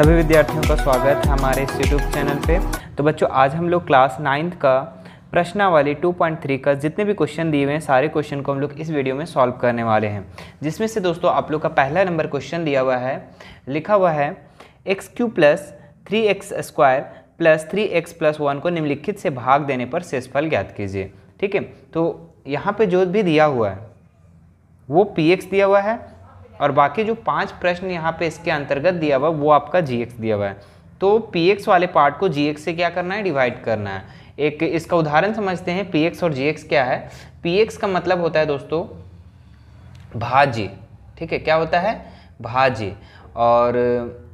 सभी विद्यार्थियों का स्वागत है हमारे इस यूट्यूब चैनल पे तो बच्चों आज हम लोग क्लास नाइन्थ का प्रश्नावली 2.3 का जितने भी क्वेश्चन दिए हुए हैं सारे क्वेश्चन को हम लोग इस वीडियो में सॉल्व करने वाले हैं जिसमें से दोस्तों आप लोग का पहला नंबर क्वेश्चन दिया हुआ है लिखा हुआ है x cube plus three x square plus three x plus one को निम्नलिखित से भाग देने पर शेषफल ज्ञात कीजिए ठीक है तो यहाँ पर जो भी दिया हुआ है वो पी एक्स दिया हुआ है और बाकी जो पांच प्रश्न यहाँ पे इसके अंतर्गत दिया हुआ वो आपका जी दिया हुआ है तो पी वाले पार्ट को जी से क्या करना है डिवाइड करना है एक इसका उदाहरण समझते हैं पी और जी क्या है पी का मतलब होता है दोस्तों भाज्य ठीक है क्या होता है भाज्य और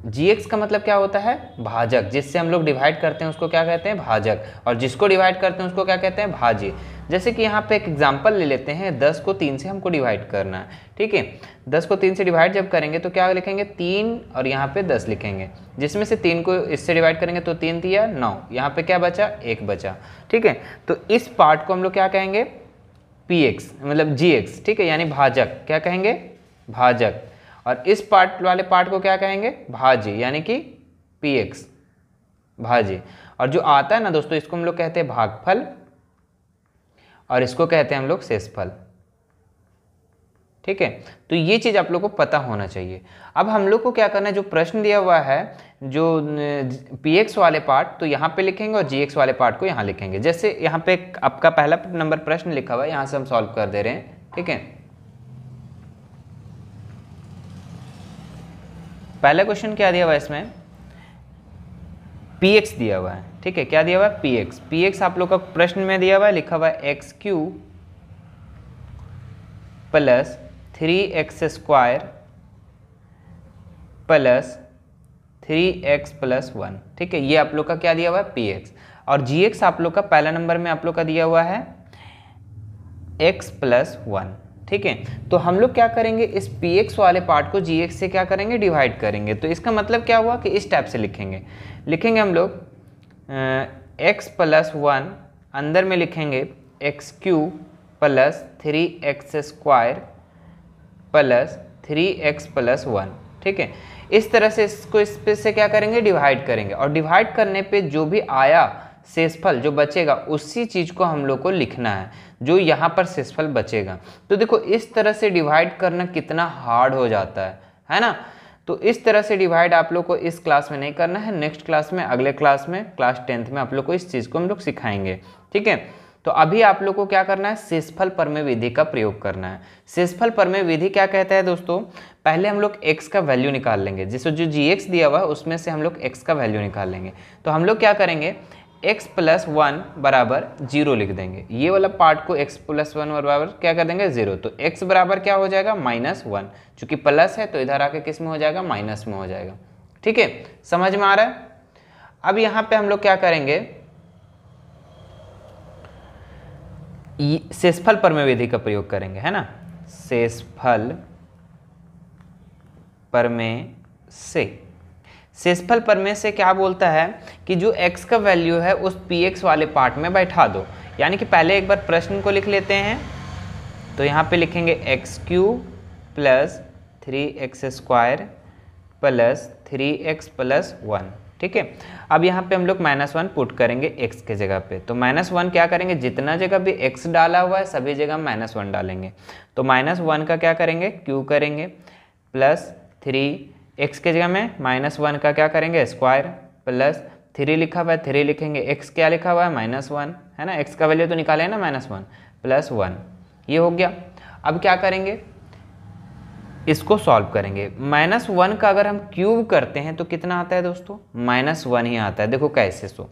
जी एक्स का मतलब क्या होता है भाजक जिससे हम लोग डिवाइड करते हैं उसको क्या कहते हैं भाजक और जिसको डिवाइड करते हैं उसको क्या कहते हैं भाज्य जैसे कि यहाँ पे एक एग्जाम्पल ले लेते हैं दस को तीन से हमको डिवाइड करना है ठीक है दस को तीन से डिवाइड जब करेंगे तो क्या लिखेंगे तीन और यहाँ पे दस लिखेंगे जिसमें से तीन को इससे डिवाइड करेंगे तो तीन दिया नौ यहाँ पे क्या बचा एक बचा ठीक है तो इस पार्ट को हम लोग क्या कहेंगे पी एक्स मतलब जी एक्स ठीक है यानी भाजक क्या कहेंगे भाजक और इस पार्ट वाले पार्ट को क्या कहेंगे भाज्य यानी कि पी एक्स भाज्य और जो आता है ना दोस्तों इसको हम लोग कहते हैं भागफल और इसको कहते हैं हम लोग शेषफल ठीक है तो ये चीज़ आप लोग को पता होना चाहिए अब हम लोग को क्या करना है जो प्रश्न दिया हुआ है जो पी एक्स वाले पार्ट तो यहाँ पे लिखेंगे और जी एक्स वाले पार्ट को यहाँ लिखेंगे जैसे यहाँ पे आपका पहला नंबर प्रश्न लिखा हुआ है यहाँ से हम सॉल्व कर दे रहे हैं ठीक है पहला क्वेश्चन क्या दिया हुआ है इसमें पी एक्स दिया हुआ है ठीक है क्या दिया हुआ है पी एक्स पी एक्स आप लोग का प्रश्न में दिया हुआ है लिखा हुआ है x cube plus three x square plus three x plus one ठीक है ये आप लोग का क्या दिया हुआ है पी एक्स और जी एक्स आप लोग का पहला नंबर में आप लोग का दिया हुआ है एक्स प्लस वन ठीक है तो हम लोग क्या करेंगे इस पी एक्स वाले पार्ट को जी एक्स से क्या करेंगे डिवाइड करेंगे तो इसका मतलब क्या हुआ कि इस टाइप से लिखेंगे लिखेंगे हम लोग एक्स प्लस वन अंदर में लिखेंगे x cube plus three x square plus three x plus one ठीक है इस तरह से इसको इस पे से क्या करेंगे डिवाइड करेंगे और डिवाइड करने पे जो भी आया शेषफल जो बचेगा उसी चीज़ को हम लोग को लिखना है जो यहाँ पर शेषफल बचेगा तो देखो इस तरह से डिवाइड करना कितना हार्ड हो जाता है है ना तो इस तरह से डिवाइड आप लोग को इस क्लास में नहीं करना है नेक्स्ट क्लास में अगले क्लास में क्लास टेंथ में आप लोग को इस चीज़ को हम लोग सिखाएंगे ठीक है तो अभी आप लोग को क्या करना है शेषफल परमे विधि का प्रयोग करना है शेषफल परमे विधि क्या कहता है दोस्तों पहले हम लोग x का वैल्यू निकाल लेंगे जिसमें जो जी एक्स दिया हुआ है उसमें से हम लोग x का वैल्यू निकाल लेंगे तो हम लोग क्या करेंगे x प्लस वन बराबर जीरो लिख देंगे ये वाला पार्ट को x प्लस वन बराबर क्या कर देंगे जीरो तो x बराबर क्या हो जाएगा माइनस वन चूंकि प्लस है तो इधर आके किस में हो जाएगा माइनस में हो जाएगा ठीक है समझ में आ रहा है अब यहां पे हम लोग क्या करेंगे शेषफल परमय विधि का प्रयोग करेंगे है ना शेषफल परमेय से सेसफल प्रमेय से क्या बोलता है कि जो x का वैल्यू है उस पी एक्स वाले पार्ट में बैठा दो यानी कि पहले एक बार प्रश्न को लिख लेते हैं तो यहाँ पे लिखेंगे x cube plus three x square plus three x plus one ठीक है अब यहाँ पे हम लोग माइनस वन पुट करेंगे x के जगह पे तो माइनस वन क्या करेंगे जितना जगह भी x डाला हुआ है सभी जगह माइनस वन डालेंगे तो माइनस वन का क्या करेंगे q करेंगे प्लस थ्री एक्स के जगह में माइनस वन का क्या करेंगे स्क्वायर प्लस थ्री लिखा हुआ है थ्री लिखेंगे एक्स क्या लिखा हुआ है माइनस वन है ना एक्स का वैल्यू तो निकाले ना माइनस वन प्लस वन ये हो गया अब क्या करेंगे इसको सॉल्व करेंगे माइनस वन का अगर हम क्यूब करते हैं तो कितना आता है दोस्तों माइनस वन ही आता है देखो कैसे सो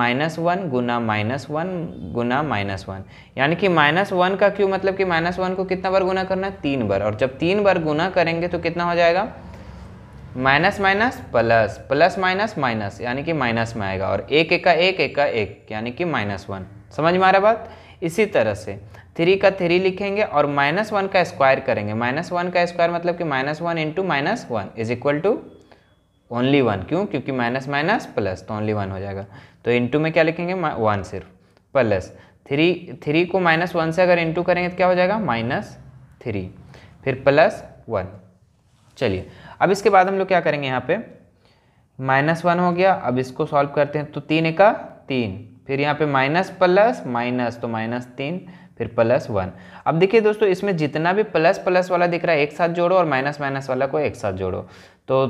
माइनस वन गुना माइनस वन गुना माइनस वन यानी कि माइनस वन का क्यूब मतलब कि माइनस वन को कितना बार गुना करना है तीन बार और जब तीन बार गुना करेंगे तो कितना हो जाएगा minus minus plus plus minus minus यानी कि माइनस में आएगा और एक एक का एक एक का एक यानी कि माइनस वन समझ में आ रहा बात इसी तरह से थ्री का थ्री लिखेंगे और माइनस वन का स्क्वायर करेंगे माइनस वन का स्क्वायर मतलब कि minus one into minus one is equal to only one क्यों क्योंकि माइनस माइनस प्लस तो ओनली वन हो जाएगा तो इंटू में क्या लिखेंगे वन सिर्फ प्लस थ्री थ्री को माइनस वन से अगर इंटू करेंगे तो क्या हो जाएगा माइनस थ्री फिर प्लस वन चलिए अब इसके बाद हम लोग क्या करेंगे यहाँ पे माइनस वन हो गया अब इसको सॉल्व करते हैं तो तीन एका तीन फिर यहाँ पे माइनस प्लस माइनस तो माइनस तीन फिर प्लस वन अब देखिए दोस्तों इसमें जितना भी प्लस प्लस वाला दिख रहा है एक साथ जोड़ो और माइनस माइनस वाला को एक साथ जोड़ो तो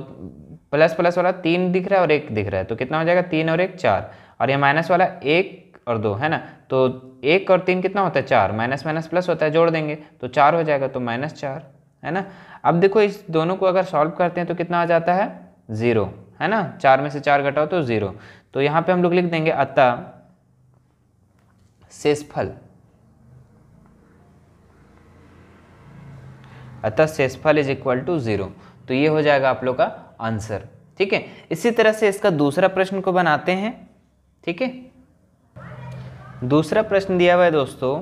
प्लस प्लस वाला तीन दिख रहा है और एक दिख रहा है तो कितना हो जाएगा तीन और एक चार और यह माइनस वाला एक और दो है ना तो एक और तीन कितना होता है चार माइनस माइनस प्लस होता है जोड़ देंगे तो चार हो जाएगा तो माइनस चार है ना अब देखो इस दोनों को अगर सॉल्व करते हैं तो कितना आ जाता है ज़ीरो है ना चार में से चार घटाओ तो ज़ीरो तो यहां पे हम लोग लिख देंगे अतः शेषफल अतः शेषफल इज इक्वल टू ज़ीरो तो ये हो जाएगा आप लोग का आंसर ठीक है इसी तरह से इसका दूसरा प्रश्न को बनाते हैं ठीक है दूसरा प्रश्न दिया हुआ है दोस्तों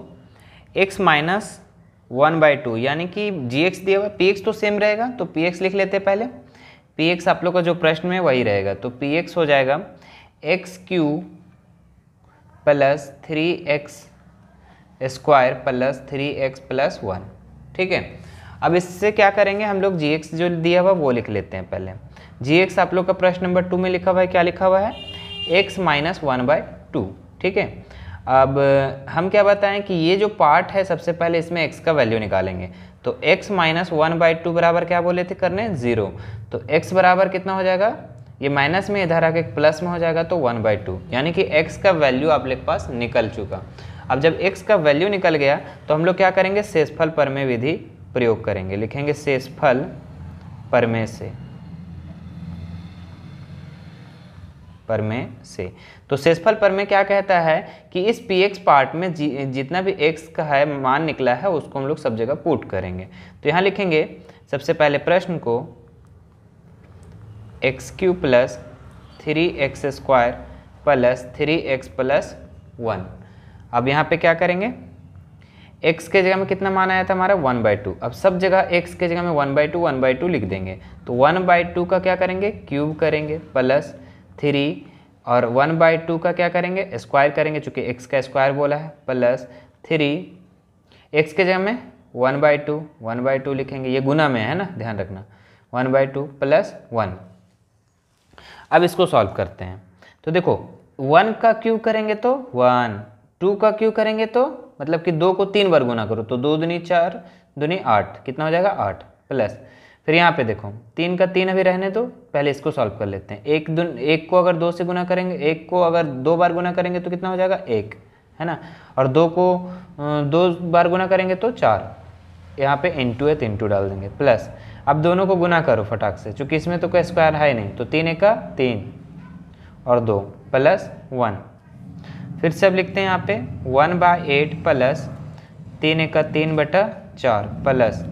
x minus one by two यानी कि जी एक्स दिया हुआ पी एक्स तो सेम रहेगा तो पी एक्स लिख लेते पहले पी एक्स आप लोग का जो प्रश्न में वही रहेगा तो पी एक्स हो जाएगा x cube plus three x square plus three x plus one ठीक है अब इससे क्या करेंगे हम लोग जी एक्स जो दिया हुआ वो लिख लेते हैं पहले जी एक्स आप लोग का प्रश्न नंबर टू में लिखा हुआ है क्या लिखा हुआ है x minus one by two ठीक है अब हम क्या बताएं कि ये जो पार्ट है सबसे पहले इसमें x का वैल्यू निकालेंगे तो x minus one by two बराबर क्या बोले थे करने ज़ीरो तो x बराबर कितना हो जाएगा ये माइनस में इधर आके प्लस में हो जाएगा तो वन बाई टू यानी कि x का वैल्यू आप लोग पास निकल चुका अब जब x का वैल्यू निकल गया तो हम लोग क्या करेंगे शेषफल परमे विधि प्रयोग करेंगे लिखेंगे शेषफल परमे से परमेय से तो शेषफल परमेय क्या कहता है कि इस पी एक्स पार्ट में जि, जितना भी एक्स का है मान निकला है उसको हम लोग सब जगह पुट करेंगे तो यहाँ लिखेंगे सबसे पहले प्रश्न को x cube plus three x square plus three x plus one अब यहाँ पे क्या करेंगे x के जगह में कितना मान आया था हमारा वन बाई टू अब सब जगह x के जगह में one by two one by two लिख देंगे तो वन बाई टू का क्या करेंगे क्यूब करेंगे प्लस थ्री और वन बाई टू का क्या करेंगे स्क्वायर करेंगे चूंकि एक्स का स्क्वायर बोला है प्लस थ्री एक्स के जगह में one by two one by two लिखेंगे ये गुना में है ना ध्यान रखना one by two plus one अब इसको सॉल्व करते हैं तो देखो वन का क्यू करेंगे तो वन टू का क्यू करेंगे तो मतलब कि दो को तीन बार गुना करो तो दो दुनी चार दुनी आठ कितना हो जाएगा आठ प्लस फिर यहाँ पे देखो तीन का तीन अभी रहने दो पहले इसको सॉल्व कर लेते हैं एक दिन एक को अगर दो से गुना करेंगे एक को अगर दो बार गुना करेंगे तो कितना हो जाएगा एक है ना और दो को दो बार गुना करेंगे तो चार यहाँ पे इंटू है इंटू तो डाल देंगे प्लस अब दोनों को गुना करो फटाक से चूँकि इसमें तो कोई स्क्वायर है नहीं तो तीन एक का तीन और दो प्लस वन फिर सब लिखते हैं यहाँ पे वन बाय एट प्लस तीन एक का तीन बटा चार प्लस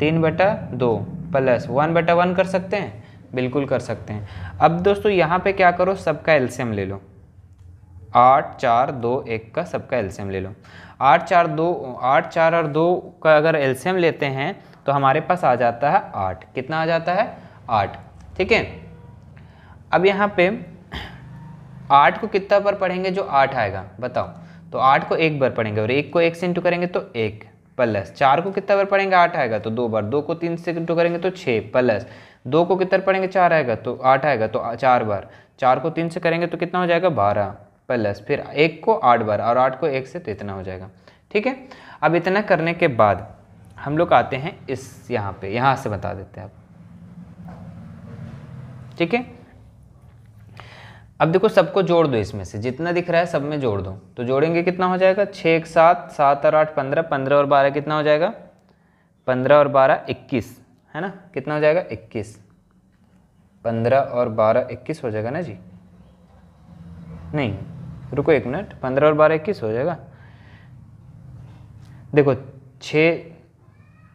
तीन बटा दो प्लस वन बटा वन कर सकते हैं बिल्कुल कर सकते हैं अब दोस्तों यहाँ पे क्या करो सबका एल्सियम ले लो आठ चार दो एक का सबका एल्सियम ले लो आठ चार दो आठ चार और दो का अगर एल्सियम लेते हैं तो हमारे पास आ जाता है आठ कितना आ जाता है आठ ठीक है अब यहाँ पे आठ को कितना बार पढ़ेंगे जो आठ आएगा बताओ तो आठ को एक बार पढ़ेंगे और एक को एक से इंटू करेंगे तो एक प्लस चार को कितना बार पढ़ेंगे आठ आएगा तो दो बार दो को तीन से इंटू करेंगे तो छः प्लस दो को कितना पढ़ेंगे चार आएगा तो आठ आएगा तो चार बार चार को तीन से करेंगे तो कितना हो जाएगा बारह प्लस फिर एक को आठ बार और आठ को एक से तो इतना हो जाएगा ठीक है अब इतना करने के बाद हम लोग आते हैं इस यहाँ पे यहाँ से बता देते हैं आप ठीक है अब देखो सबको जोड़ दो इसमें से जितना दिख रहा है सब में जोड़ दो तो जोड़ेंगे कितना हो जाएगा छः एक सात सात और आठ पंद्रह पंद्रह और बारह कितना हो जाएगा पंद्रह और बारह इक्कीस है ना कितना हो जाएगा इक्कीस पंद्रह और बारह इक्कीस हो जाएगा ना जी नहीं रुको एक मिनट पंद्रह और बारह इक्कीस हो जाएगा देखो छ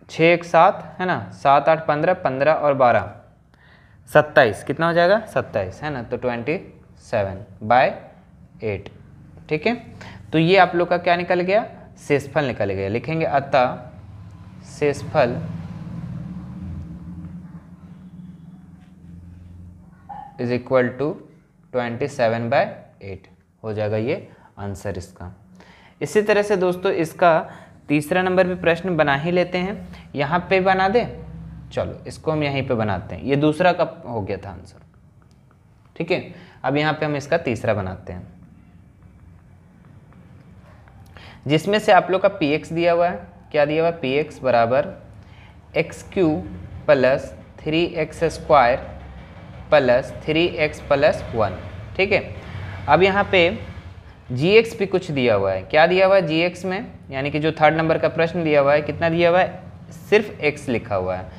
छः एक सात है ना सात आठ पंद्रह पंद्रह और बारह सत्ताईस कितना हो जाएगा सत्ताईस है ना तो ट्वेंटी सेवन बाय एट ठीक है तो ये आप लोग का क्या निकल गया शेषफल निकल गया लिखेंगे अतः शेषफल is equal to twenty seven by eight हो जाएगा ये आंसर इसका इसी तरह से दोस्तों इसका तीसरा नंबर भी प्रश्न बना ही लेते हैं यहाँ पे बना दे चलो इसको हम यहीं पे बनाते हैं ये दूसरा का हो गया था आंसर ठीक है अब यहाँ पे हम इसका तीसरा बनाते हैं जिसमें से आप लोग का पी एक्स दिया हुआ है क्या दिया हुआ है पी एक्स बराबर x cube plus three x square plus three x plus one ठीक है अब यहाँ पे जी एक्स भी कुछ दिया हुआ है क्या दिया हुआ है जी एक्स में यानी कि जो थर्ड नंबर का प्रश्न दिया हुआ है कितना दिया हुआ है सिर्फ एक्स लिखा हुआ है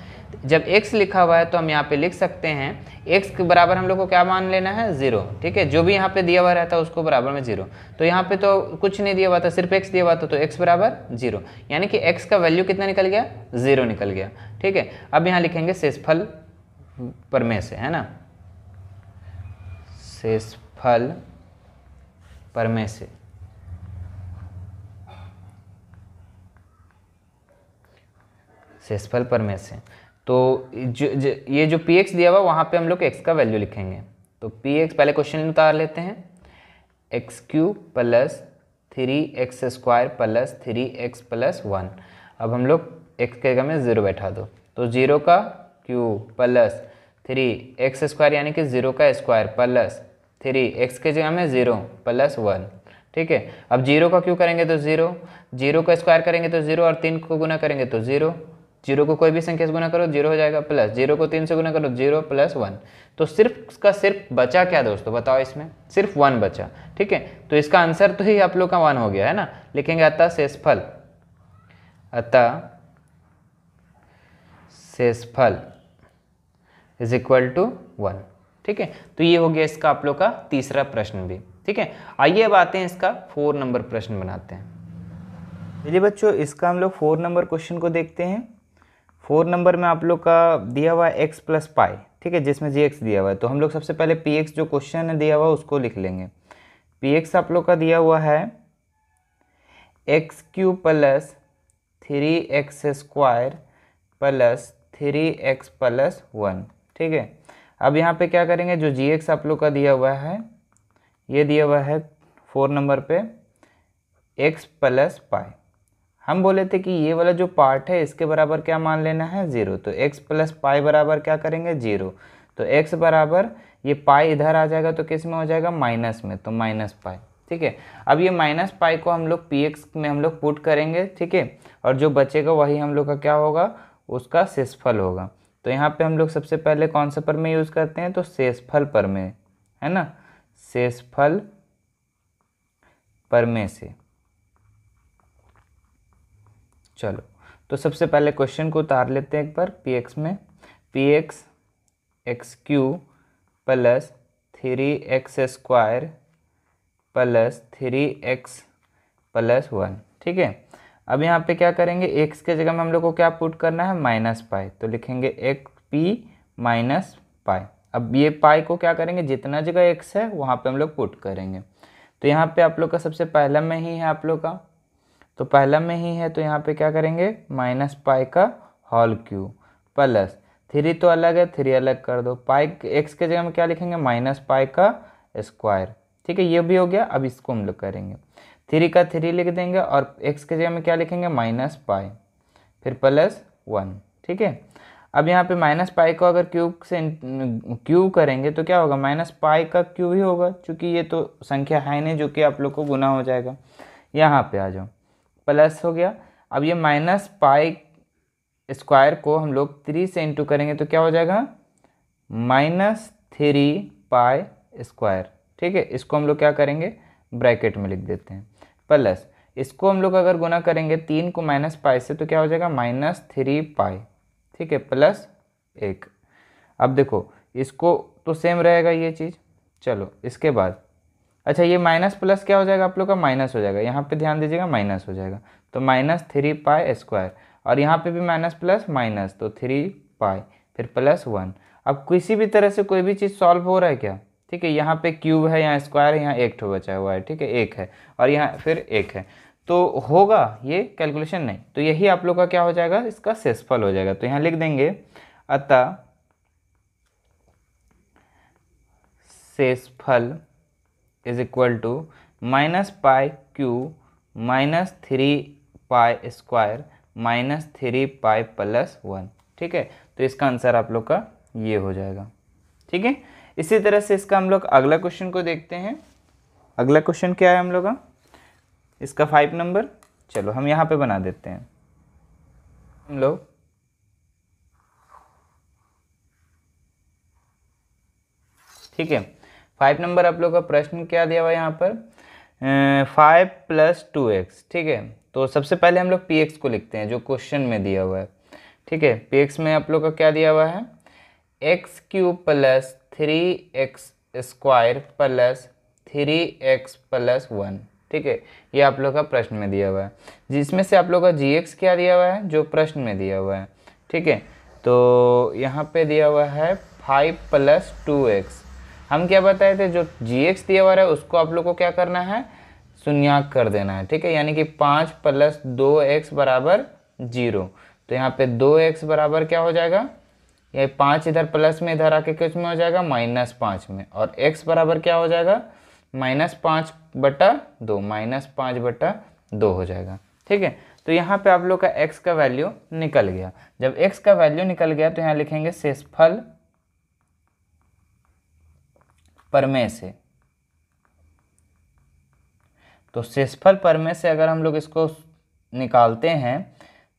जब x लिखा हुआ है तो हम यहाँ पे लिख सकते हैं x के बराबर हम लोग को क्या मान लेना है ज़ीरो ठीक है जो भी यहाँ पे दिया हुआ रहता है उसको बराबर में ज़ीरो तो यहाँ पे तो कुछ नहीं दिया हुआ था सिर्फ x दिया हुआ था तो x बराबर ज़ीरो यानी कि x का वैल्यू कितना निकल गया ज़ीरो निकल गया ठीक है अब यहाँ लिखेंगे शेषफल परमे से है ना शेषफल परमे से शेषफल परमे से तो जो, जो ये जो पी एक्स दिया हुआ वहाँ पे हम लोग एक्स का वैल्यू लिखेंगे तो पी एक्स पहले क्वेश्चन उतार लेते हैं x cube plus three x square plus three x plus one अब हम लोग एक्स के जगह में ज़ीरो बैठा दो तो ज़ीरो का cube plus three x square यानी कि ज़ीरो का स्क्वायर प्लस थ्री एक्स के जगह में ज़ीरो प्लस वन ठीक है अब जीरो का क्यों करेंगे तो ज़ीरो जीरो का स्क्वायर करेंगे तो ज़ीरो और तीन को गुना करेंगे तो ज़ीरो जीरो को कोई भी संख्या से गुना करो जीरो हो जाएगा प्लस जीरो को तीन से गुना करो जीरो प्लस वन तो सिर्फ का सिर्फ बचा क्या दोस्तों बताओ इसमें सिर्फ वन बचा ठीक है तो इसका आंसर तो ही आप लोग का वन हो गया है ना लिखेंगे अतः शेषफल अतः शेषफल इज इक्वल टू वन ठीक है तो ये हो गया इसका आप लोग का तीसरा प्रश्न भी ठीक है आइए अब आते हैं इसका फोर नंबर प्रश्न बनाते हैं चलिए बच्चों इसका हम लोग फोर नंबर क्वेश्चन को देखते हैं फोर नंबर में आप लोग का दिया हुआ है एक्स प्लस पाई ठीक है जिसमें जी एक्स दिया हुआ है तो हम लोग सबसे पहले पी एक्स जो क्वेश्चन है दिया हुआ उसको लिख लेंगे पी एक्स आप लोग का दिया हुआ है x cube plus three x square plus three x plus one ठीक है अब यहाँ पे क्या करेंगे जो जी एक्स आप लोग का दिया हुआ है ये दिया हुआ है फोर नंबर पे एक्स प्लस पाई हम बोले थे कि ये वाला जो पार्ट है इसके बराबर क्या मान लेना है ज़ीरो तो एक्स प्लस पाई बराबर क्या करेंगे ज़ीरो तो एक्स बराबर ये पाई इधर आ जाएगा तो किस में हो जाएगा माइनस में तो माइनस पाई ठीक है अब ये माइनस पाई को हम लोग पी एक्स में हम लोग पुट करेंगे ठीक है और जो बचेगा वही हम लोग का क्या होगा उसका शेषफल होगा तो यहाँ पे हम लोग सबसे पहले कौन से पर में यूज़ करते हैं तो शेषफल पर में है ना शेषफल पर में से चलो तो सबसे पहले क्वेश्चन को उतार लेते हैं एक बार पी एक्स में p x x cube plus three x square plus three x plus one ठीक है अब यहाँ पे क्या करेंगे एक्स के जगह में हम लोग को क्या पुट करना है माइनस पाई तो लिखेंगे एक पी माइनस पाई अब ये पाई को क्या करेंगे जितना जगह एक्स है वहाँ पे हम लोग पुट करेंगे तो यहाँ पे आप लोग का सबसे पहला में ही है आप लोग का तो पहला में ही है तो यहाँ पे क्या करेंगे माइनस पाई का हॉल क्यू प्लस थ्री तो अलग है थ्री अलग कर दो पाई एक्स के जगह में क्या लिखेंगे माइनस पाई का स्क्वायर ठीक है ये भी हो गया अब इसको हम लोग करेंगे थ्री का थ्री लिख देंगे और एक्स के जगह में क्या लिखेंगे माइनस पाई फिर प्लस वन ठीक है अब यहाँ पे माइनस पाई को अगर क्यूब से क्यूब करेंगे तो क्या होगा माइनस पाई का क्यूब ही होगा क्योंकि ये तो संख्या है नहीं जो कि आप लोग को गुना हो जाएगा यहाँ पे आ जाओ प्लस हो गया अब ये माइनस पाई स्क्वायर को हम लोग थ्री से इंटू करेंगे तो क्या हो जाएगा माइनस थ्री पाई स्क्वायर ठीक है इसको हम लोग क्या करेंगे ब्रैकेट में लिख देते हैं प्लस इसको हम लोग अगर गुना करेंगे तीन को माइनस पाई से तो क्या हो जाएगा माइनस थ्री पाई ठीक है प्लस एक अब देखो इसको तो सेम रहेगा ये चीज़ चलो इसके बाद अच्छा ये माइनस प्लस क्या हो जाएगा आप लोग का माइनस हो जाएगा यहाँ पे ध्यान दीजिएगा माइनस हो जाएगा तो माइनस थ्री पाई स्क्वायर और यहाँ पे भी माइनस प्लस माइनस तो थ्री पाई फिर प्लस वन अब किसी भी तरह से कोई भी चीज़ सॉल्व हो रहा है क्या ठीक है यहाँ पे क्यूब है यहाँ स्क्वायर है यहाँ एक ठो बचा हुआ है ठीक है एक है और यहाँ फिर एक है तो होगा ये कैलकुलेशन नहीं तो यही आप लोग का क्या हो जाएगा इसका सेसफल हो जाएगा तो यहाँ लिख देंगे अतः सेसफल is equal to minus pi cube minus three pi square minus three pi plus one ठीक है तो इसका आंसर आप लोग का ये हो जाएगा ठीक है इसी तरह से इसका हम लोग अगला क्वेश्चन को देखते हैं अगला क्वेश्चन क्या है हम लोग का इसका फाइव नंबर चलो हम यहाँ पे बना देते हैं हम लोग ठीक है फाइव नंबर आप लोग का प्रश्न क्या दिया हुआ है यहाँ पर फाइव प्लस टू एक्स ठीक है तो सबसे पहले हम लोग पी एक्स को लिखते हैं जो क्वेश्चन में दिया हुआ है ठीक है पी एक्स में आप लोग का क्या दिया हुआ है x cube plus three x square plus three x plus one ठीक है ये आप लोग का प्रश्न में दिया हुआ है जिसमें से आप लोग का जी एक्स क्या दिया हुआ है जो प्रश्न में दिया हुआ है ठीक है तो यहाँ पे दिया हुआ है फाइव प्लस टू एक्स हम क्या बताए थे जो जी एक्स दिया हुआ है उसको आप लोग को क्या करना है शून्याक कर देना है ठीक है यानी कि पाँच प्लस दो एक्स बराबर जीरो तो यहाँ पे दो एक्स बराबर क्या हो जाएगा ये पाँच इधर प्लस में इधर आके किस में हो जाएगा माइनस पाँच में और एक्स बराबर क्या हो जाएगा माइनस पाँच बटा दो माइनस पाँच बटा दो हो जाएगा ठीक है तो यहाँ पे आप लोग का एक्स का वैल्यू निकल गया जब एक्स का वैल्यू निकल गया तो यहाँ लिखेंगे शेषफल परमेय से तो शेषफल परमेय से अगर हम लोग इसको निकालते हैं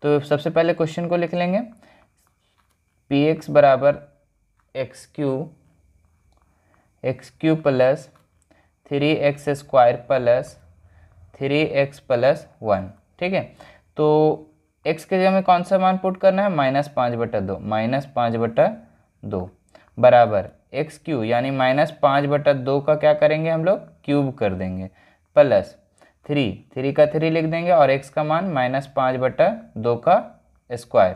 तो सबसे पहले क्वेश्चन को लिख लेंगे पी एक्स बराबर x cube x cube plus three x square plus three x plus one ठीक है तो एक्स के जगह में कौन सा मान पुट करना है माइनस पाँच बटा दो माइनस पाँच बटा दो बराबर एक्स क्यू यानी माइनस पाँच बटा दो का क्या करेंगे हम लोग क्यूब कर देंगे प्लस थ्री थ्री का थ्री लिख देंगे और एक्स का मान माइनस पाँच बटा दो का square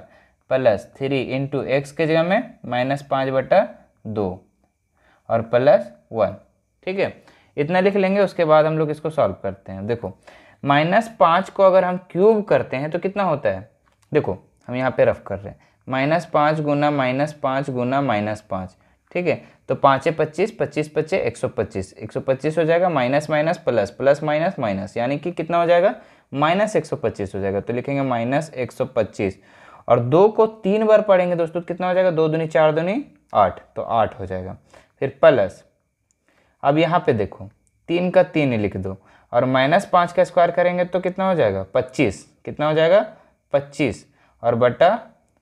plus three into x के जगह में माइनस पाँच बटा दो और प्लस वन ठीक है इतना लिख लेंगे उसके बाद हम लोग इसको सॉल्व करते हैं देखो माइनस पाँच को अगर हम क्यूब करते हैं तो कितना होता है देखो हम यहाँ पे रफ कर रहे हैं माइनस पाँच गुना माइनस पाँच गुना माइनस पाँच ठीक है तो पाँचें पच्चीस पच्चीस पच्चे एक सौ पच्चीस एक सौ पच्चीस हो जाएगा minus minus plus plus minus minus यानी कि कितना हो जाएगा माइनस एक सौ पच्चीस हो जाएगा तो लिखेंगे माइनस एक सौ पच्चीस और दो को तीन बार पढ़ेंगे दोस्तों तो कितना हो जाएगा दो दुनी चार दुनी आठ तो आठ हो जाएगा फिर प्लस अब यहाँ पे देखो तीन का तीन लिख दो और माइनस पाँच का स्क्वायर करेंगे तो कितना हो जाएगा पच्चीस कितना हो जाएगा पच्चीस और बटा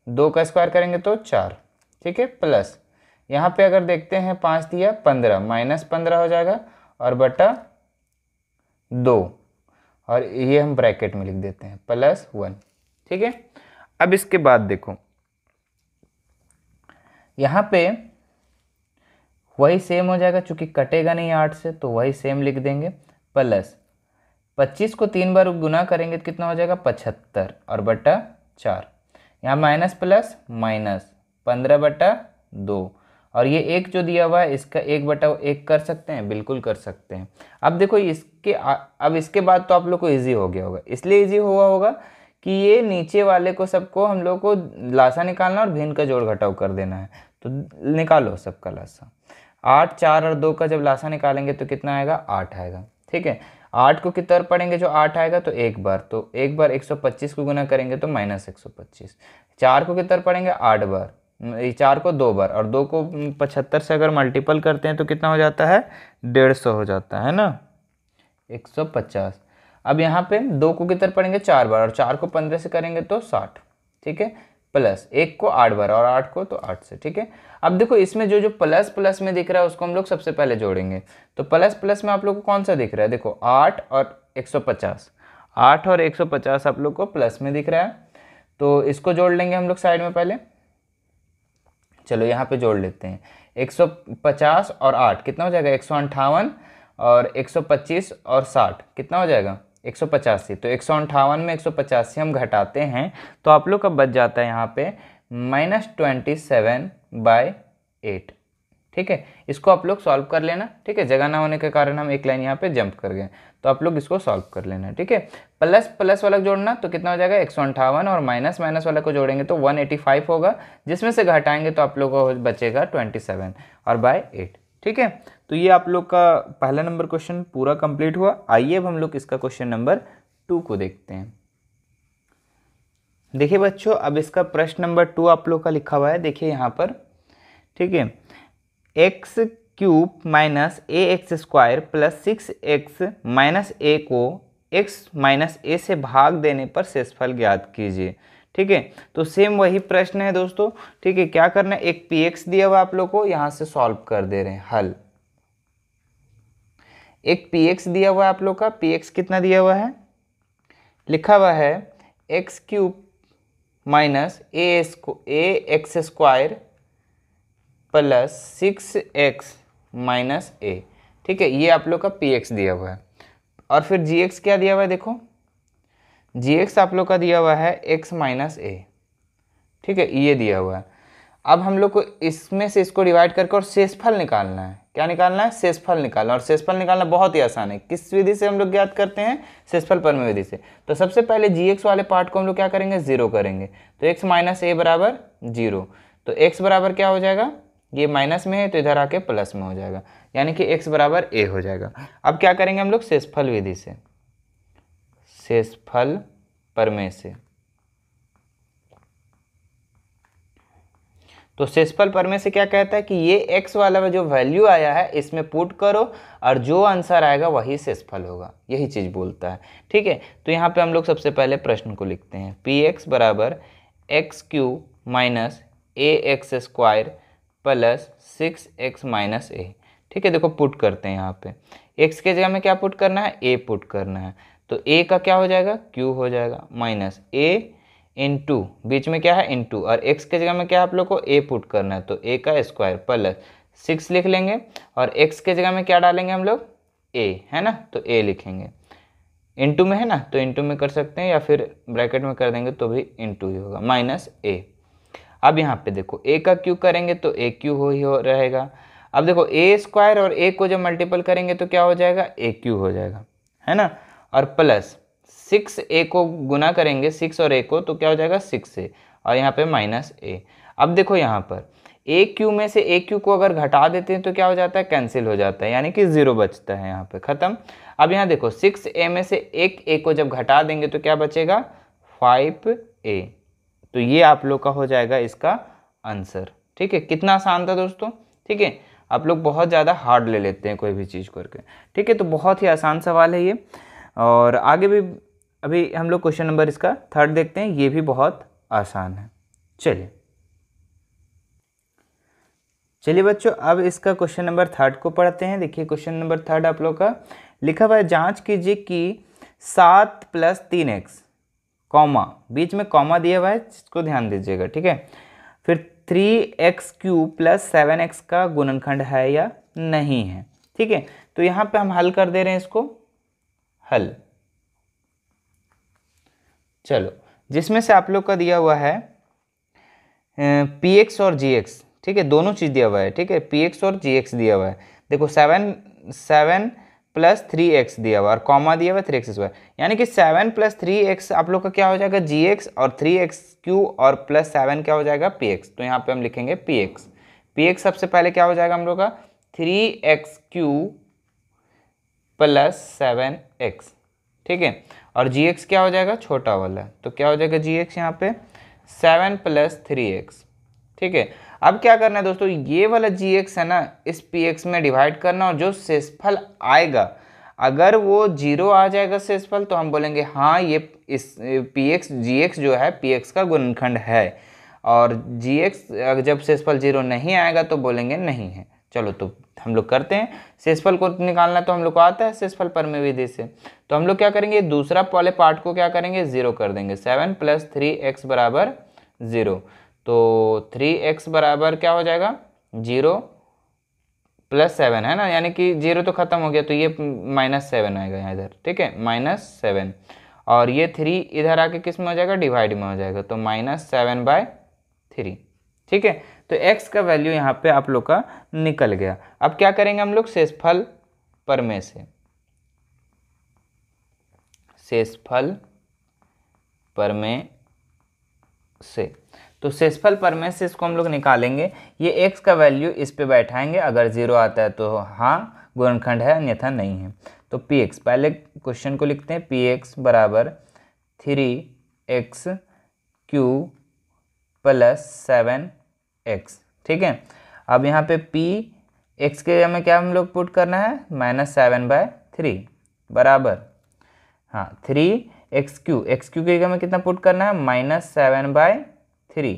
दो का स्क्वायर करेंगे तो चार ठीक है प्लस यहाँ पे अगर देखते हैं पाँच दिया पंद्रह माइनस पंद्रह हो जाएगा और बटा दो और ये हम ब्रैकेट में लिख देते हैं प्लस वन ठीक है अब इसके बाद देखो यहाँ पे वही सेम हो जाएगा चूंकि कटेगा नहीं आठ से तो वही सेम लिख देंगे प्लस पच्चीस को तीन बार गुना करेंगे तो कितना हो जाएगा पचहत्तर और बटा चार यहाँ माइनस प्लस माइनस पंद्रह बटा दो और ये एक जो दिया हुआ है इसका एक बटा एक कर सकते हैं बिल्कुल कर सकते हैं अब देखो इसके अब इसके बाद तो आप लोग को ईजी हो गया होगा इसलिए ईजी हुआ होगा कि ये नीचे वाले को सबको हम लोग को लासा निकालना और भिन्न का जोड़ घटाव कर देना है तो निकालो सबका लासा आठ चार और दो का जब लासा निकालेंगे तो कितना आएगा आठ आएगा ठीक है आठ को कितर पढ़ेंगे जो आठ आएगा तो एक बार तो एक बार पच्चीस को गुना करेंगे तो माइनस एक चार को कितर पढ़ेंगे आठ बार चार को दो बार और दो को पचहत्तर से अगर मल्टीपल करते हैं तो कितना हो जाता है डेढ़ सौ हो जाता है ना एक सौ पचास अब यहाँ पे दो को कितना पढ़ेंगे चार बार और चार को पंद्रह से करेंगे तो साठ ठीक है प्लस एक को आठ बार और आठ को तो आठ से ठीक है अब देखो इसमें जो जो प्लस प्लस में दिख रहा है उसको हम लोग सबसे पहले जोड़ेंगे तो प्लस प्लस में आप लोग को कौन सा दिख रहा है देखो आठ और एक सौ पचास आठ और एक सौ पचास आप लोग को प्लस में दिख रहा है तो इसको जोड़ लेंगे हम लोग साइड में पहले चलो यहाँ पे जोड़ लेते हैं 150 और 8 कितना हो जाएगा एक और 125 और 60 कितना हो जाएगा एक सौ पचासी तो एक सौ अंठावन में एक सौ पचासी हम घटाते हैं तो आप लोग का बच जाता है यहाँ पे minus twenty seven by eight ठीक है इसको आप लोग सॉल्व कर लेना ठीक है जगह ना होने के कारण हम एक लाइन यहाँ पे जंप कर गए तो आप लोग इसको सॉल्व कर लेना ठीक है प्लस प्लस वाला जोड़ना तो कितना हो जाएगा एक और माइनस माइनस वाला को जोड़ेंगे तो वन होगा जिसमें से घटाएंगे तो आप लोग का बचेगा ट्वेंटी और बाय एट ठीक है तो ये आप लोग का पहला नंबर क्वेश्चन पूरा कंप्लीट हुआ आइए अब हम लोग इसका क्वेश्चन नंबर टू को देखते हैं देखिए बच्चों अब इसका प्रश्न नंबर टू आप लोग का लिखा हुआ है देखिए यहाँ पर ठीक है x cube minus a x square plus six x minus a को एक्स माइनस ए से भाग देने पर शेषफल ज्ञात कीजिए ठीक है तो सेम वही प्रश्न है दोस्तों ठीक है क्या करना है एक पी एक्स दिया हुआ आप लोग को यहाँ से सॉल्व कर दे रहे हैं हल एक पी एक्स दिया हुआ है आप लोग का पी एक्स कितना दिया हुआ है लिखा हुआ है x cube minus a a x square plus six x minus a ठीक है ये आप लोग का पी एक्स दिया हुआ है और फिर जी एक्स क्या दिया हुआ है देखो जी एक्स आप लोग का दिया हुआ है एक्स माइनस ए ठीक है ये दिया हुआ है अब हम लोग को इसमें से इसको डिवाइड करके और शेषफल निकालना है क्या निकालना है शेषफल निकालना और शेषफल निकालना बहुत ही आसान है किस विधि से हम लोग ज्ञात करते हैं शेषफल परम विधि से तो सबसे पहले जी एक्स वाले पार्ट को हम लोग क्या करेंगे जीरो करेंगे तो एक्स माइनस ए बराबर जीरो तो एक्स बराबर क्या हो जाएगा ये माइनस में है तो इधर आके प्लस में हो जाएगा यानी कि एक्स बराबर ए हो जाएगा अब क्या करेंगे हम लोग शेषफल विधि से शेषफल परमे से तो शेषफल परमे से क्या कहता है कि ये एक्स वाला जो वैल्यू आया है इसमें पुट करो और जो आंसर आएगा वही शेषफल होगा यही चीज़ बोलता है ठीक है तो यहाँ पे हम लोग सबसे पहले प्रश्न को लिखते हैं पी एक्स बराबर x cube minus a x square plus six x minus a ठीक है देखो पुट करते हैं यहाँ पे एक्स के जगह में क्या पुट करना है ए पुट करना है तो ए का क्या हो जाएगा क्यू हो जाएगा माइनस ए इन टू बीच में क्या है इन टू और एक्स के जगह में क्या आप लोग को ए पुट करना है तो ए का स्क्वायर प्लस सिक्स लिख लेंगे और एक्स के जगह में क्या डालेंगे हम लोग ए है ना तो ए लिखेंगे इंटू में है ना तो इंटू में कर सकते हैं या फिर ब्रैकेट में कर देंगे तो भी इंटू ही होगा माइनस ए अब यहाँ पे देखो ए का क्यू करेंगे तो ए क्यू हो ही हो रहेगा अब देखो ए स्क्वायर और ए को जब मल्टीपल करेंगे तो क्या हो जाएगा ए क्यू हो जाएगा है ना और प्लस सिक्स ए को गुना करेंगे सिक्स और ए को तो क्या हो जाएगा सिक्स ए और यहाँ पे माइनस ए अब देखो यहाँ पर ए क्यू में से ए क्यू को अगर घटा देते हैं तो क्या हो जाता है कैंसिल हो जाता है यानी कि ज़ीरो बचता है यहाँ पर ख़त्म अब यहाँ देखो सिक्स ए में से एक ए को जब घटा देंगे तो क्या बचेगा फाइव ए तो ये आप लोग का हो जाएगा इसका आंसर ठीक है कितना आसान था दोस्तों ठीक है आप लोग बहुत ज़्यादा हार्ड ले लेते हैं कोई भी चीज़ करके ठीक है तो बहुत ही आसान सवाल है ये और आगे भी अभी हम लोग क्वेश्चन नंबर इसका थर्ड देखते हैं ये भी बहुत आसान है चलिए चलिए बच्चों अब इसका क्वेश्चन नंबर थर्ड को पढ़ते हैं देखिए क्वेश्चन नंबर थर्ड आप लोग का लिखा हुआ है जांच कीजिए कि सात प्लस तीन एक्स कॉमा बीच में कॉमा दिया हुआ है इसको ध्यान दीजिएगा ठीक है फिर three x cube plus seven x का गुणनखंड है या नहीं है ठीक है तो यहाँ पे हम हल कर दे रहे हैं इसको हल चलो जिसमें से आप लोग का दिया हुआ है पी एक्स और जी एक्स ठीक है दोनों चीज़ दिया हुआ है ठीक है पी एक्स और जी एक्स दिया हुआ है देखो seven seven plus three x दिया हुआ और कॉमा दिया हुआ थ्री एक्स स्क्वायर यानी कि सेवन प्लस थ्री एक्स आप लोग का क्या हो जाएगा जी एक्स और थ्री एक्स क्यू और प्लस सेवन क्या हो जाएगा पी एक्स तो यहाँ पे हम लिखेंगे पी एक्स पी एक्स सबसे पहले क्या हो जाएगा हम लोग का three x cube plus seven x ठीक है और जी एक्स क्या हो जाएगा छोटा वाला तो क्या हो जाएगा जी एक्स यहाँ पे सेवन प्लस थ्री एक्स ठीक है अब क्या करना है दोस्तों ये वाला जी एक्स है ना इस पी एक्स में डिवाइड करना और जो शेषफल आएगा अगर वो जीरो आ जाएगा शेषफल तो हम बोलेंगे हाँ ये इस पी एक्स जी एक्स जो है पी एक्स का गुणखंड है और जी एक्स जब शेषफल जीरो नहीं आएगा तो बोलेंगे नहीं है चलो तो हम लोग करते हैं शेषफल को निकालना तो हम लोग को आता है शेषफल विधि से तो हम लोग क्या करेंगे दूसरा वाले पार्ट को क्या करेंगे जीरो कर देंगे सेवन प्लस थ्री एक्स बराबर ज़ीरो तो थ्री एक्स बराबर क्या हो जाएगा जीरो प्लस सेवन है ना यानी कि जीरो तो ख़त्म हो गया तो ये माइनस सेवन आएगा यहाँ इधर ठीक है माइनस सेवन और ये थ्री इधर आके किस में हो जाएगा डिवाइड में हो जाएगा तो माइनस सेवन बाय थ्री ठीक है तो एक्स का वैल्यू यहाँ पे आप लोग का निकल गया अब क्या करेंगे हम लोग शेषफल पर में से शेषफल पर में से तो सेसफल पर में से इसको हम लोग निकालेंगे ये एक्स का वैल्यू इस पर बैठाएंगे अगर ज़ीरो आता है तो हाँ गुणनखंड है अन्यथा नहीं है तो पी एक्स पहले क्वेश्चन को लिखते हैं पी एक्स बराबर three x cube plus seven x ठीक है अब यहाँ पे पी एक्स के में क्या हम लोग पुट करना है माइनस सेवन बाय थ्री बराबर हाँ three x cube x cube के में कितना पुट करना है minus seven by three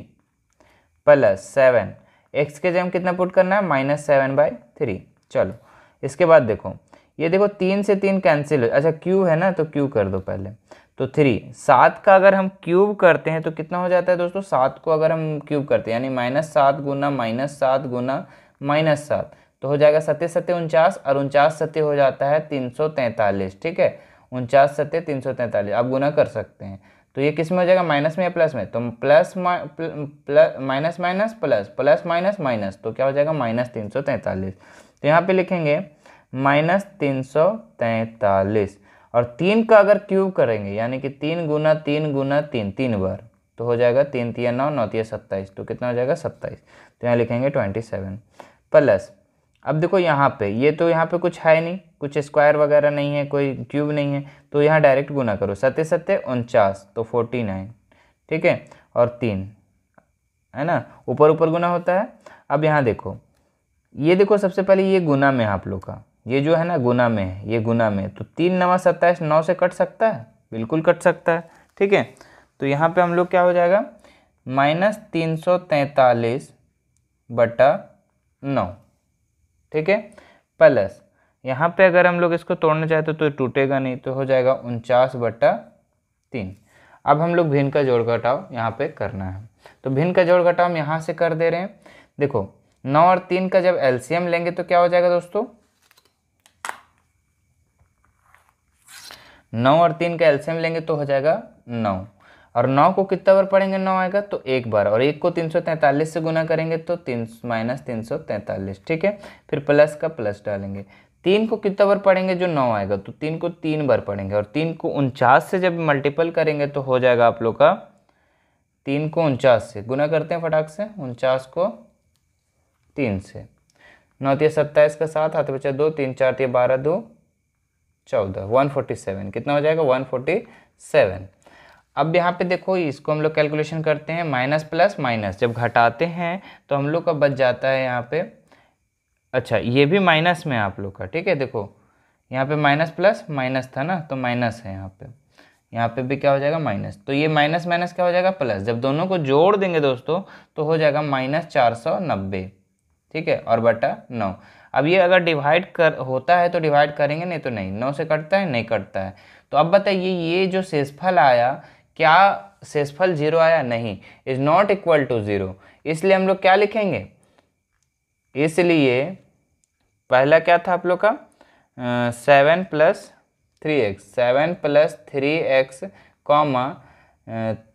plus seven x के जम कितना पुट करना है माइनस सेवन बाई थ्री चलो इसके बाद देखो ये देखो तीन से तीन कैंसिल अच्छा क्यू है ना तो क्यू कर दो पहले तो थ्री सात का अगर हम क्यूब करते हैं तो कितना हो जाता है दोस्तों सात को अगर हम क्यूब करते हैं यानी माइनस सात गुना माइनस सात गुना माइनस सात तो हो जाएगा सत्य सत्य उनचास और उनचास सत्य हो जाता है तीन सौ तैंतालीस ठीक है उनचास सत्य तीन सौ तैंतालीस आप गुना कर सकते हैं तो ये किस में हो जाएगा माइनस में या प्लस में तो plus plus minus minus plus plus minus minus तो क्या हो जाएगा माइनस तीन सौ तैंतालीस तो यहाँ पे लिखेंगे माइनस तीन सौ तैंतालीस और तीन का अगर क्यूब करेंगे यानी कि तीन गुना तीन गुना तीन तीन बार तो हो जाएगा तीन तीन नौ नौ तीन सत्ताईस तो कितना हो जाएगा सत्ताईस तो यहाँ लिखेंगे ट्वेंटी सेवन प्लस अब देखो यहाँ पे ये तो यहाँ पे कुछ है नहीं कुछ स्क्वायर वगैरह नहीं है कोई क्यूब नहीं है तो यहाँ डायरेक्ट गुना करो सत्य सत्य उनचास तो फोर्टी नाइन ठीक है और तीन है ना ऊपर ऊपर गुना होता है अब यहाँ देखो ये देखो सबसे पहले ये गुना में है आप लोग का ये जो है ना गुना में है ये गुना में तो तीन नवा सत्ताईस नौ से कट सकता है बिल्कुल कट सकता है ठीक है तो यहाँ पे हम लोग क्या हो जाएगा माइनस तीन सौ तैंतालीस बटा नौ ठीक है प्लस यहाँ पे अगर हम लोग इसको तोड़ना चाहें तो, तो टूटेगा नहीं तो हो जाएगा उनचास बट्टा तीन अब हम लोग भिन्न का जोड़ घटाव यहाँ पे करना है तो भिन्न का जोड़ घटाव हम यहाँ से कर दे रहे हैं देखो नौ और तीन का जब एलसीएम लेंगे तो क्या हो जाएगा दोस्तों नौ और तीन का एलसीएम लेंगे तो हो जाएगा नौ और नौ को कितना बार पढ़ेंगे नौ आएगा तो एक बार और एक को तीन सौ तैंतालीस से गुना करेंगे तो तीन माइनस तीन सौ तैंतालीस ठीक है फिर प्लस का प्लस डालेंगे तीन को कितना बार पढ़ेंगे जो नौ आएगा तो तीन को तीन बार पढ़ेंगे और तीन को उनचास से जब मल्टीपल करेंगे तो हो जाएगा आप लोग का तीन को उनचास से गुना करते हैं फटाक से उनचास को तीन से नौ तीस सत्ताईस का सात हाथ बचा दो तीन चार तीन बारह दो चौदह वन फोर्टी सेवन कितना हो जाएगा वन फोर्टी सेवन अब यहाँ पे देखो इसको हम लोग कैलकुलेशन करते हैं माइनस प्लस माइनस जब घटाते हैं तो हम लोग का बच जाता है यहाँ पे अच्छा ये भी माइनस में आप लोग का ठीक है देखो यहाँ पे माइनस प्लस माइनस था ना तो माइनस है यहाँ पे यहाँ पे भी क्या हो जाएगा माइनस तो ये माइनस माइनस क्या हो जाएगा प्लस जब दोनों को जोड़ देंगे दोस्तों तो हो जाएगा माइनस चार सौ नब्बे ठीक है और बटा नौ अब ये अगर डिवाइड कर होता है तो डिवाइड करेंगे नहीं तो नहीं नौ से कटता है नहीं कटता है तो अब बताइए ये जो शेषफल आया क्या शेषफल जीरो आया नहीं is not equal to zero इसलिए हम लोग क्या लिखेंगे इसलिए पहला क्या था आप लोग का seven plus three x seven plus three x comma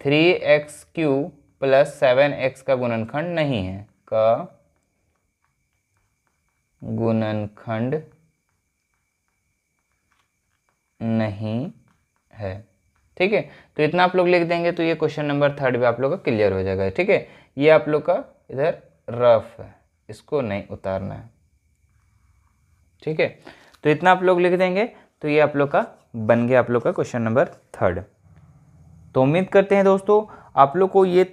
three x cube plus seven x का गुणनखंड नहीं है का गुणनखंड नहीं है ठीक है तो इतना आप लोग लिख देंगे तो ये क्वेश्चन नंबर थर्ड भी आप लोग का क्लियर हो जाएगा ठीक है ये आप लोग का इधर रफ है इसको नहीं उतारना है ठीक है तो इतना आप लोग लिख देंगे तो ये आप लोग का बन गया आप लोग का क्वेश्चन नंबर थर्ड तो उम्मीद करते हैं दोस्तों आप लोग को ये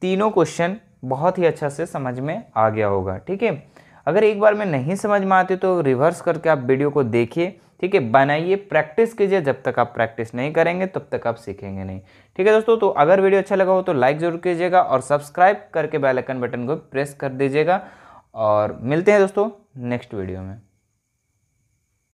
तीनों क्वेश्चन बहुत ही अच्छा से समझ में आ गया होगा ठीक है अगर एक बार में नहीं समझ में आते तो रिवर्स करके आप वीडियो को देखिए ठीक है बनाइए प्रैक्टिस कीजिए जब तक आप प्रैक्टिस नहीं करेंगे तब तक आप सीखेंगे नहीं ठीक है दोस्तों तो अगर वीडियो अच्छा लगा हो तो लाइक ज़रूर कीजिएगा और सब्सक्राइब करके बेल आइकन बटन को प्रेस कर दीजिएगा और मिलते हैं दोस्तों नेक्स्ट वीडियो में